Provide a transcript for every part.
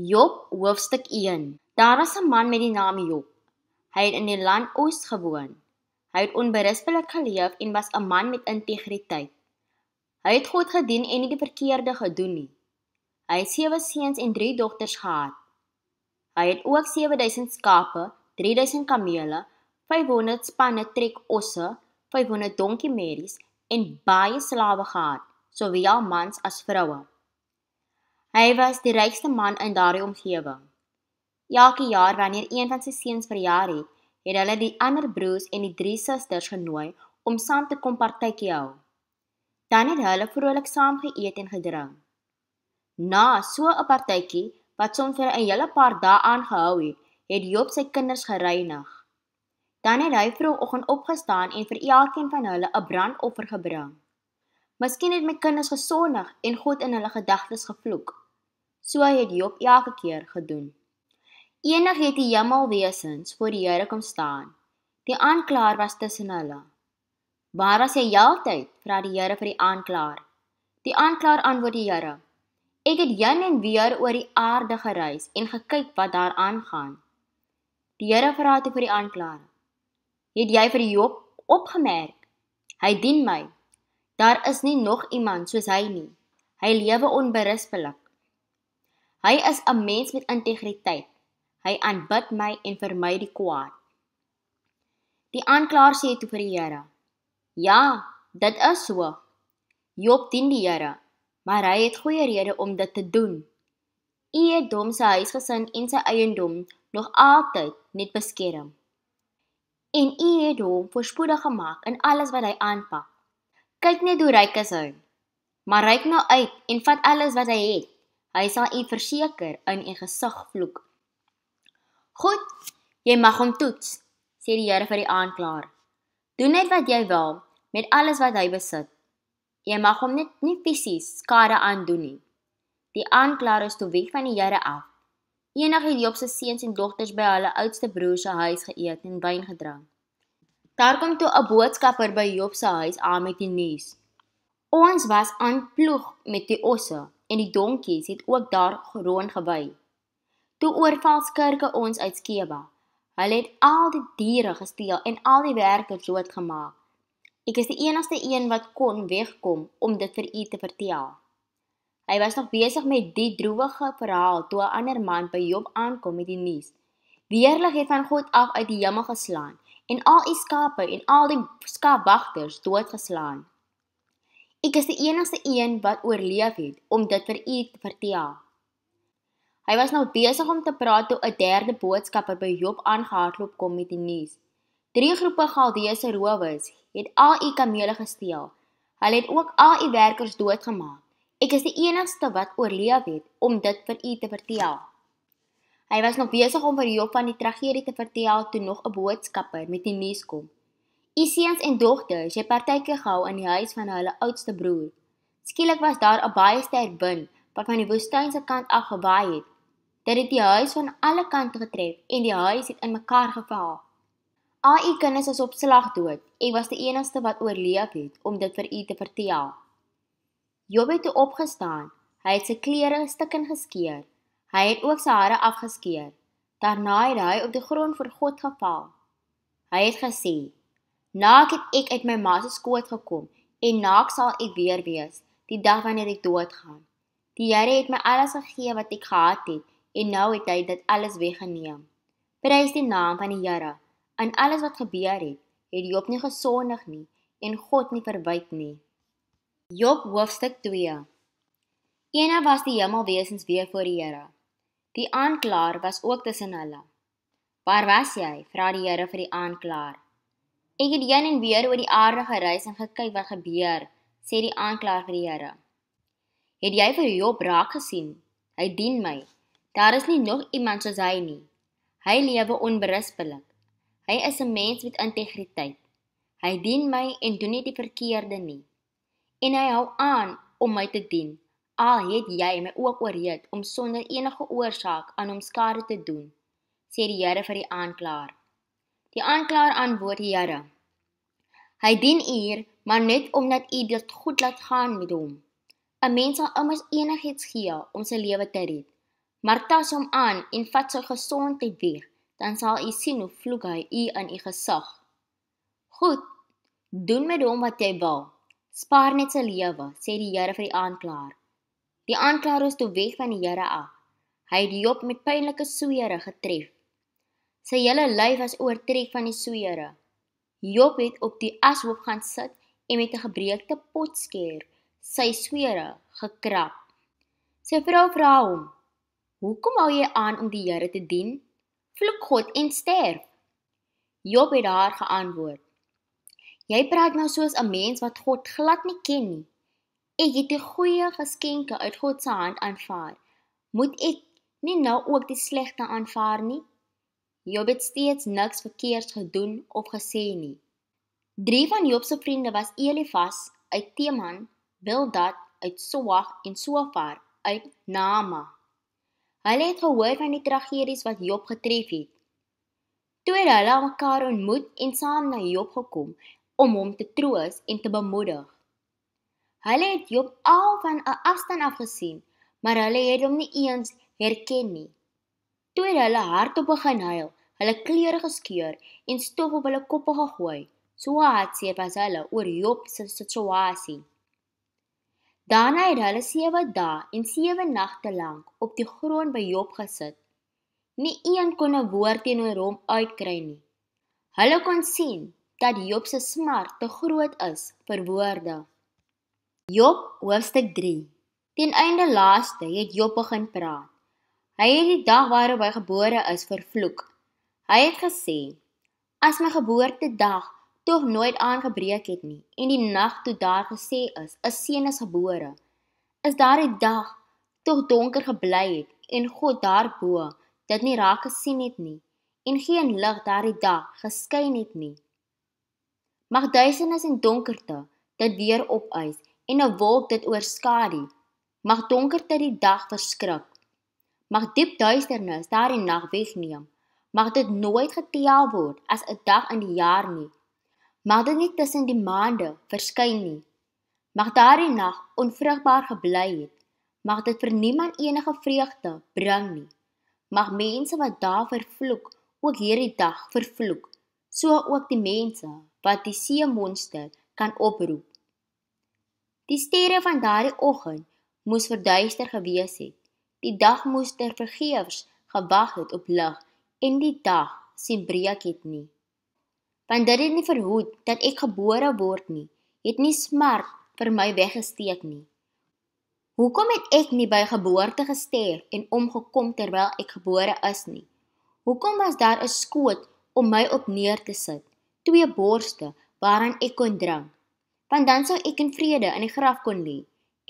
Job hoofstuk 1. Daar was 'n man met die naam Job. Hy het in die land Oos gewoon. Hy het onberispelik geleef en was 'n man met integriteit. Hy het God gedien en nie die verkeerde gedoen nie. Hy het sewe seuns en drie dogters gehad. Hy het ook 7000 skape, 3000 kamele, 500 spanne trek osse, 500 donkie merries en baie slawe gehad, sowel mans as vroue. Hy was die rykste man in daardie omgewing. Elke jaar wanneer een van sy seuns verjaar het, het hulle die ander broers en die drie susters genooi om saam te kom partytjie hou. Dan het hulle vrolik saam geëet en gedrink. Na so 'n partytjie wat soms vir 'n hele paar dae aangehou het, het Job sy kinders gereinig. Dan het hy vroeg oggend opgestaan en vir elkeen van hulle 'n brandoffer gebring. Miskien het my kinders gesondig en God in hulle gedagtes gevloek. So het Job elke keer gedoen. Enig het die hemelwesens voor die Here kom staan. Die aanklaer was tussen hulle. Waar was hy altyd? Vra die Here vir die aanklaer. Die aanklaer antwoord die Here: Ek het heen en weer oor die aarde gereis en gekyk wat daar aangaan. Die Here vra toe vir die aanklaer: Het jy vir Job opgemerk? Hy dien my. Daar is nie nog iemand soos hy nie. Hy lewe onberispelik. Hy is 'n mens met integriteit. Hy aanbid my en vermy die kwaad. Die aanklaer sê toe vir die Here: "Ja, dit is so. Job dien die Here, maar hy het goeie redes om dit te doen. U het hom se huisgesin en sy eiendom nog altyd net beskerm. En u het hom voorspoedig gemaak in alles wat hy aanpak. Kyk net hoe ryk hy is. Maar ryk nou uit en vat alles wat hy het." Hy sal u verseker in u gesig vloek. God, jy mag hom toets, sê die Here vir die aanklaer. Doen net wat jy wil met alles wat hy besit. Jy mag hom net nie fisies skade aandoen nie. Die aanklaer is toe weg van die Here af. Enige die op sy seuns en dogters by hulle oudste broer se huis geëet en wyn gedrank. Daar kom toe 'n boodskapper by Job se huis aan met die nuus. Ons was aan ploeg met die osse en die donkies het ook daar geroon gewy. Toe oorvalskirke ons uit Skeba. Hulle het al die diere gesteel en al die werkers dood gemaak. Ek is die enigste een wat kon wegkom om dit vir u te vertel. Hy was nog besig met die droewige verhaal toe 'n ander man by Job aankom met die nuus. Die Heerlig het van God af uit die hemel geslaan en al u skape en al die skaapwagters doodgeslaan. Ek is die enigste een wat oorleef het om dit vir u te vertel. Hy was nog besig om te praat toe 'n derde boodskapper by Job aangehardloop kom met die nuus. Drie groepe Galdeese rowers het al u kamele gesteel. Hulle het ook al u werkers doodgemaak. Ek is die enigste wat oorleef het om dit vir u te vertel. Hy was nog besig om vir Job van die tragedie te vertel toe nog 'n boodskapper met die nuus kom. U seuns en dogters het partykeer gehou in die huis van hulle oudste broer. Skielik was daar 'n baie sterk wind wat van die woestyn se kant af gewaai het. Dit het die huis van alle kante getref en die huis het inmekaar geval. Al u kinders is op slag dood. Ek was die enigste wat oorleef het om dit vir u te vertel. Job het opgestaan. Hy het sy klere stukken geskeur. Hy het ook sy hare afgeskeur. Daarna het hy op die grond voor God geval. Hy het gesê: Na ek het ek uit my ma se skoot gekom en na ek sal ek weer wees die dag wanneer ek doodgaan. Die Here het my alles gegee wat ek gehad het en nou het hy dit alles weggeneem. Prys die naam van die Here. In alles wat gebeur het, het Job nie gesondig nie en God nie verwyd nie. Job hoofstuk 2. Eene was die hemelwesens weer voor die Here. Die aanklaer was ook tussen hulle. Waar was jy? vra die Here vir die aanklaer. Ek het heen en weer oor die aarde gereis en gekyk wat gebeur, sê die aanklaer vir die Here. Het jy vir Job raak gesien? Hy dien my. Daar is nie nog iemand soos hy nie. Hy lewe onberispelik. Hy is 'n mens met integriteit. Hy dien my en doen nie die verkeerde nie. En hy hou aan om my te dien. Al het jy my ook oorreed om sonder enige oorsaak aan hom skade te doen, sê die Here vir die aanklaer. Die aanklaer antwoord die Here. Hy dien U, maar net omdat U dit goed laat gaan met hom. 'n Mens sal almal enigiets gee om sy lewe te red. Maar tas hom aan en vat sy gesondheid weer, dan sal U sien hoe vloek hy U in U gesag. Goed, doen met hom wat jy wil. Spaar net sy lewe, sê die Here vir die aanklaer. Die aanklaer is toe weg van die Here af. Hy het die Job met pynlike swere getref sy hele lyf was oortrek van die sweere. Job het op die ashoop gaan sit en met 'n gebreekte potsker sy sweere gekrap. Sy vrou vra hom: "Hoekom hou jy aan om die Here te dien? Vloek God en sterf." Job het haar geantwoord: "Jy praat nou soos 'n mens wat God glad nie ken nie. Ek het die goeie geskenke uit God se hand aanvaar. Moet ek nie nou ook die slegte aanvaar nie?" Job het steeds niks verkeerds gedoen of gesê nie. Drie van Job se vriende was Elifas uit Teman, Bildad uit Soag en Sofar uit Naama. Hulle het gehoor van die tragedies wat Job getref het. Toe het hulle mekaar ontmoet en saam na Job gekom om hom te troos en te bemoedig. Hulle het Job al van 'n afstand af gesien, maar hulle het hom nie eens herken nie. Toe het hulle hardop begin huil hulle klere geskeur en stof op hulle koppe gegooi. So haatse pas hulle oor Job se situasie. Daarna het hulle 7 dae en 7 nagte lank op die grond by Job gesit. Nie een kon 'n woord teenoor hom uitkry nie. Hulle kon sien dat Job se smart te groot is vir woorde. Job hoofstuk 3. Teen einde laaste het Job begin praat. Hy het die dag waarop hy gebore is vervloek Hy het gesê: "As my geboortedag tog nooit aangebreek het nie en die nag toe daar gesê is 'n seun is gebore, is daardie dag tog donker gebly het en God daarbo dit nie raak gesien het nie en geen lig daardie dag geskyn het nie. Mag duisendes en donkerte dit weer opeis en 'n wolk dit oorskadu. Mag donkerte die dag verskrik. Mag diep duisternis daardie nag wegneem." mag dit nooit getel word as 'n dag in die jaar nie. Mag dit nie tussen die maande verskyn nie. Mag daardie nag onvrugbaar gebly het. Mag dit vir niemand enige vreugde bring nie. Mag mense wat daar vervloek ook hierdie dag vervloek, so ook die mense wat die see monster kan oproep. Die sterre van daardie oggend moes verduister gewees het. Die dag moes ter vergeefs gewag het op lig en die dag sien breek het nie. Want dit het nie verhoed dat ek gebore word nie, het nie smart vir my weggesteek nie. Hoekom het ek nie by geboorte gesterf en omgekom terwyl ek gebore is nie? Hoekom was daar 'n skoot om my op neer te sit? Twee borste waaraan ek kon drink. Want dan sou ek in vrede in die graf kon lê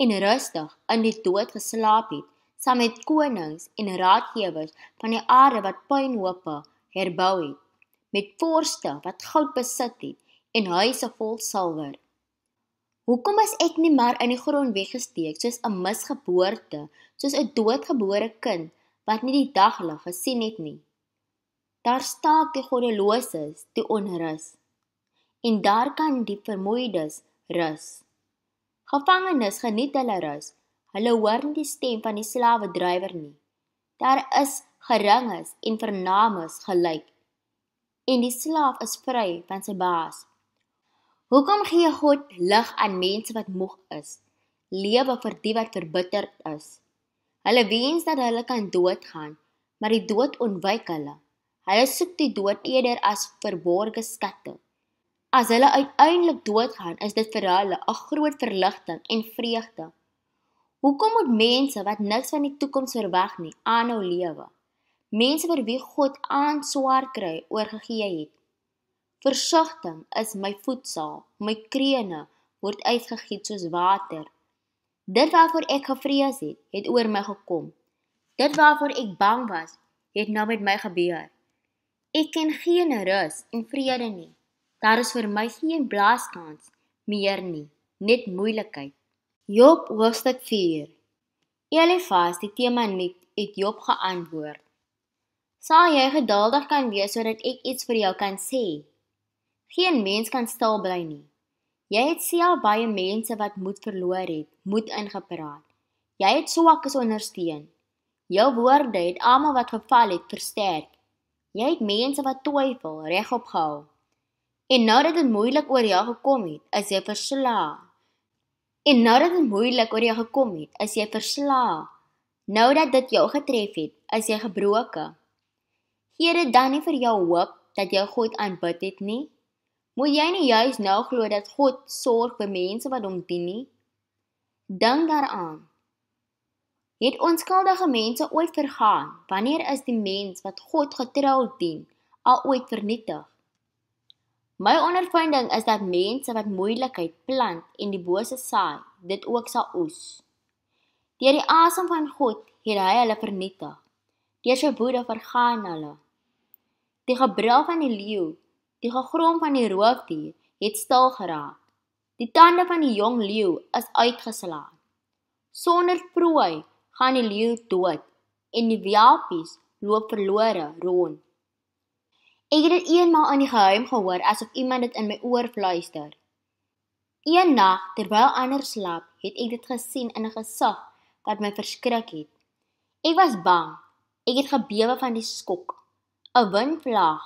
en rustig in die dood geslaap het saam met konings en raadgewers van die aarde wat puinhope herbou het, met vorste wat goud besit het en huise vol silwer. Hoekom is ek nie maar in die grond weggesteek soos 'n misgeboorte, soos 'n doodgebore kind wat nie die daglig gesien het nie? Daar staak die goddeloses die onrus en daar kan die vermoeides rus. Gevangenes geniet hulle rus Hulle hoor nie die stem van die slawe drywer nie. Daar is geringes en vernames gelyk. En die slaaf is vry van sy baas. Hoekom gee God lig aan mense wat moeg is? Lewe vir die wat verbitterd is. Hulle wens dat hulle kan doodgaan, maar die dood ontwyk hulle. Hulle soek die dood eerder as verborgde skatte. As hulle uiteindelik doodgaan, is dit vir hulle 'n groot verligting en vreugde. Hoekom moet mense wat niks van die toekoms verwag nie, aanhou lewe? Mense vir wie God aan swaar kry oorgegee het. Versigtiging is my voetsaal, my krene word uitgegiet soos water. Dit waarvoor ek gevrees het, het oor my gekom. Dit waarvoor ek bang was, het nou met my gebeur. Ek ken geen rus en vrede nie. Daar is vir my geen blaaskans meer nie, net moeilikheid. Job hoofstuk 4. Elifas die Temaniet het Job geantwoord. Sal jy geduldig kan wees sodat ek iets vir jou kan sê? Geen mens kan stil bly nie. Jy het seel baie mense wat moed verloor het, moed ingepraat. Jy het swakes ondersteun. Jou woorde het almal wat geval het versterk. Jy het mense wat twyfel regop gehou. En nou dat dit moeilik oor jou gekom het, is jy verslaag. En nadat nou dit moeilik oor jou gekom het, is jy verslae. Nou dat dit jou getref het, is jy gebroke. Gee dit dan nie vir jou hoop dat jy God aanbid het nie. Moet jy nie juis nou glo dat God sorg vir mense wat hom dien nie? Dink daaraan. Het onskuldige mense ooit vergaan? Wanneer is die mens wat God getrou dien al ooit vernietig? My ondervinding is dat mense wat moeilikheid plant en die bose saai, dit ook sal oes. Deur die asem van God het hy hulle vernietig. Deur sy woede vergaan hulle. Die gebrul van die leeu, die gegrom van die roofdier het stil geraak. Die tande van die jong leeu is uitgeslaan. Sonder prooi gaan die leeu dood en die wilpies loop verlore rond. Ek het dit eenmaal in die geheim gehoor asof iemand dit in my oor fluister. Een nag, terwyl ander slaap, het ek dit gesien in 'n gesig wat my verskrik het. Ek was bang. Ek het gebewe van die skok. 'n Windvlaag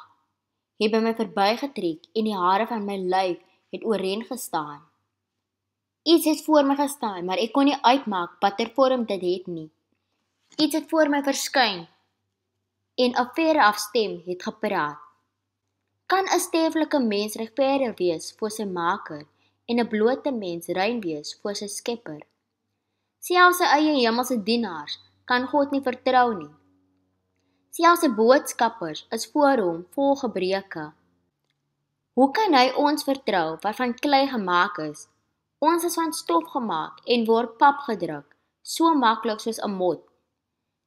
het by my verbygetrek en die hare van my lyf het ooreen gestaan. Iets het voor my gestaan, maar ek kon nie uitmaak watter vorm dit het nie. Iets het voor my verskyn en 'n verre afstem het gepraat. Kan 'n sterflike mens regverdig wees voor sy Maker en 'n blote mens rein wees voor sy Skepper? Selfs sy eie hemelse dienaars kan God nie vertrou nie. Selfs sy boodskappers is voor hom vol gebreke. Hoe kan hy ons vertrou wat van klei gemaak is? Ons is van stof gemaak en word pap gedruk, so maklik soos 'n mot.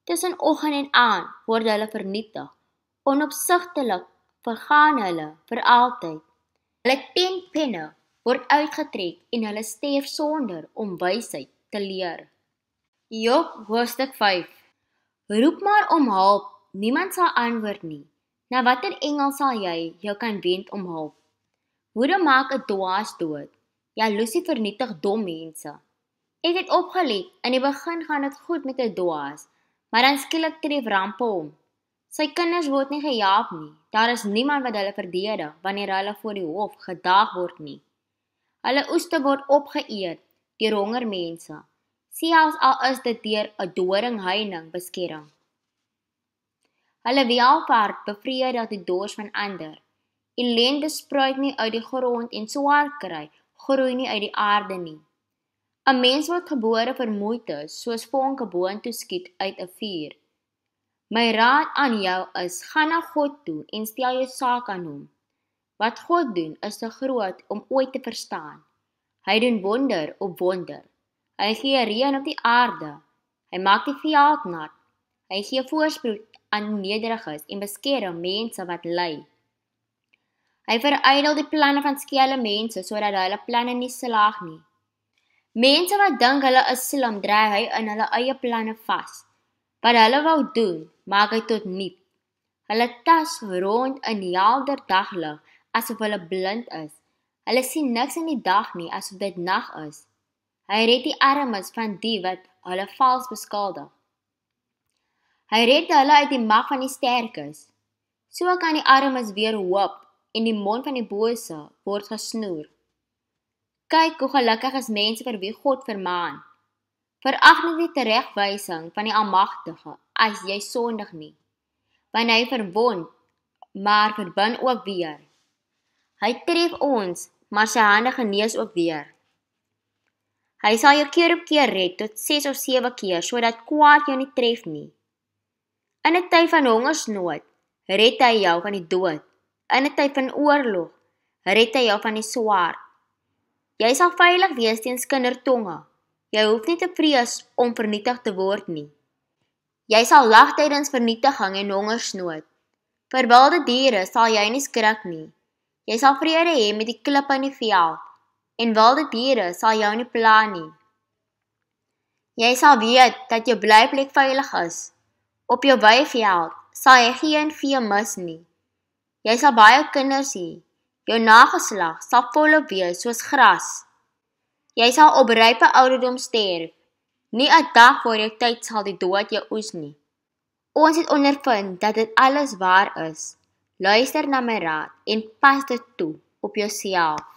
Tussen oggend en aand word hulle vernietig, onopsigtelik vergaan hulle vir altyd. Hulle tentpenne word uitgetrek en hulle sterf sonder om wysheid te leer. Job hoofstuk 5. Roep maar om hulp, niemand sal antwoord nie. Na watter engel sal jy jou kan wend om hulp? Woede maak 'n dwaas dood. Jaloesie vernietig dom mense. Ek het opgelet, in die begin gaan dit goed met 'n dwaas, maar dan skielik tree rampe om Sy kinders word nie gehelp nie. Daar is niemand wat hulle verdedig wanneer hulle voor die hof gedag word nie. Hulle oeste word opgeëet deur honger mense. Selfs al is dit deur 'n doring heining beskerm. Hulle welvaart bevrede dat die dors van ander. Elende spruit nie uit die grond en swaar kry, groei nie uit die aarde nie. 'n Mens word gebore vermoeid, soos vonke boontoe skiet uit 'n vuur. My raad aan jou is: gaan na God toe en stel jou saak aan hom. Wat God doen, is te groot om ooit te verstaan. Hy doen wonder op wonder. Hy gee reën op die aarde. Hy maak die veld nat. Hy gee voorspoed aan nederiges en beskerm mense wat ly. Hy verydel die planne van skelm mense sodat hulle planne nie slaag nie. Mense wat dink hulle is slim, dry hy in hulle eie planne vas. Wat hulle wou doen, maak hy tot niet. Hulle tas rond in helder daglig asof hulle blind is. Hulle sien niks in die dag nie asof dit nag is. Hy red die armes van die wat hulle vals beskuldig. Hy red hulle uit die mag van die sterkes. So kan die armes weer hoop en die mond van die bose word gesnoer. Kyk hoe gelukkig is mense vir wie God vermaan. Verag nie die teregwysing van die Almagtige as jy sondig nie. Want hy verwond, maar verbind ook weer. Hy tref ons, maar sy hande genees ook weer. Hy sal jou keer op keer red tot 6 of 7 keer sodat kwaad jou nie tref nie. In 'n tyd van hongersnood red hy jou van die dood. In 'n tyd van oorlog red hy jou van die swaard. Jy sal veilig wees teen skindertonge. Jy hoef nie te vrees om vernietig te word nie. Jy sal lag tydens vernietiging en hongersnood. Vir wilde diere sal jy nie skrik nie. Jy sal vrede hê met die klip in die veld en wilde diere sal jou nie pla nie. Jy sal weet dat jou blyplek veilig is. Op jou weiveld sal jy geen vee mis nie. Jy sal baie kinders hê. Jou nageslag sal volop wees soos gras. Jy sal op rype ouderdom sterf. Nie 'n dag voor jou tyd sal die dood jou oes nie. Ons het ondervind dat dit alles waar is. Luister na my raad en pas dit toe op jouself.